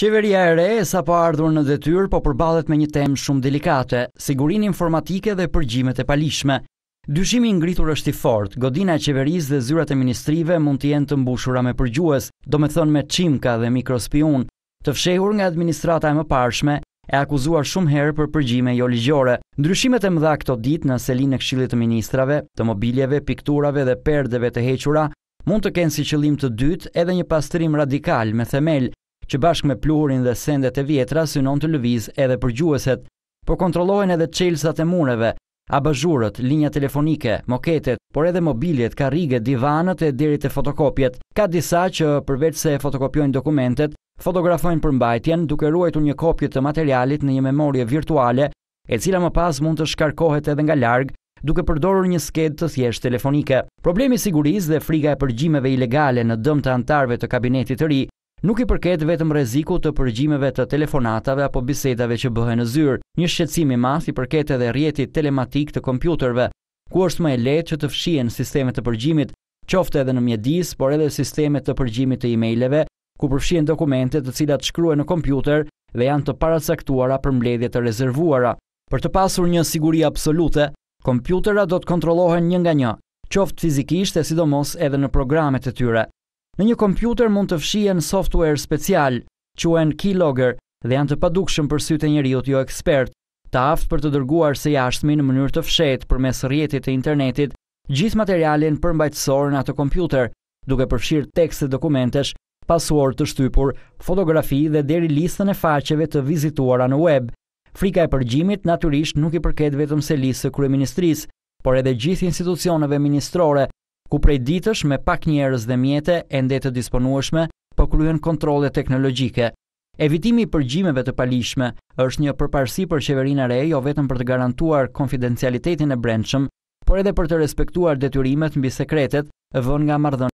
Qeveria e re e sa po ardhur në detyr po përbalet me një temë shumë delikate, sigurin informatike dhe përgjimet e palishme. Dyshimi ngritur është i fort, godina e qeveris dhe zyrat e ministrive mund të jenë të mbushura me përgjues, do me thonë me qimka dhe mikrospion, të fshehur nga administrata e më parshme, e akuzuar shumë herë për përgjime jo ligjore. Ndryshimet e mëdha këto ditë në selinë e Këshillit të Ministrave, të mobiljeve, pikturave dhe perdeve të hequra mund të kenë si qëllim të dytë edhe një pastrim radikal me themel, që bashk me plurin dhe sendet e vjetra synon të lëviz edhe për gjueset, por kontrollojnë edhe qelsat e mureve, abazhurët, linja telefonike, moketet, por edhe mobiljet, karige, divanët e dirit e fotokopjet. Ka disa që përveç se fotokopjojnë dokumentet, fotografojnë përmbajtjen duke ruajtur një kopje të materialit në një memorie virtuale, e cila më pas mund të shkarkohet edhe nga larg duke përdorur një skedë të thjeshtë telefonike. Problemi sigurisë dhe frika e përgjimeve ilegale në dëm të antarëve të kabinetit të ri nuk i përket vetëm rreziku të përgjimeve të telefonatave apo bisedave që bëhen në zyrë. Një shqecimi i i përket edhe rrjetit telematik të kompjuterve, ku është më e lehtë që të fshihen sistemet e përgjimit, qoftë edhe në mjedis, por edhe sistemet të përgjimit të emailëve, ku përfshihen dokumente të cilat shkruhen në kompjuter dhe janë të paracaktuara për mbledhje të rezervuara. Për të pasur një siguri absolute, kompjuterat do të kontrollohen një nga një, qoftë fizikisht e sidomos edhe në programet e tyre. Në një kompjuter mund të fshien software special, quen keylogger, dhe janë të padukshëm për sytë e njëriut jo ekspert, të aftë për të dërguar se jashtëmi në mënyrë të fshetë për mes rjetit e internetit, gjithë materialin përmbajtësor në atë kompjuter, duke përfshirë tekst dokumentesh, pasuar të shtypur, fotografi dhe deri listën e faqeve të vizituara në web. Frika e përgjimit naturisht nuk i përket vetëm se listë kërëministrisë, por edhe gjithë institucioneve ministrore, ku prej ditësh me pak njerëz dhe mjete e ndetë të disponueshme po kryen kontrole teknologjike. Evitimi i përgjimeve të paligjshme është një përparësi për qeverinë re, jo vetëm për të garantuar konfidencialitetin e brendshëm, por edhe për të respektuar detyrimet mbi sekretet vënë nga marrëdhëniet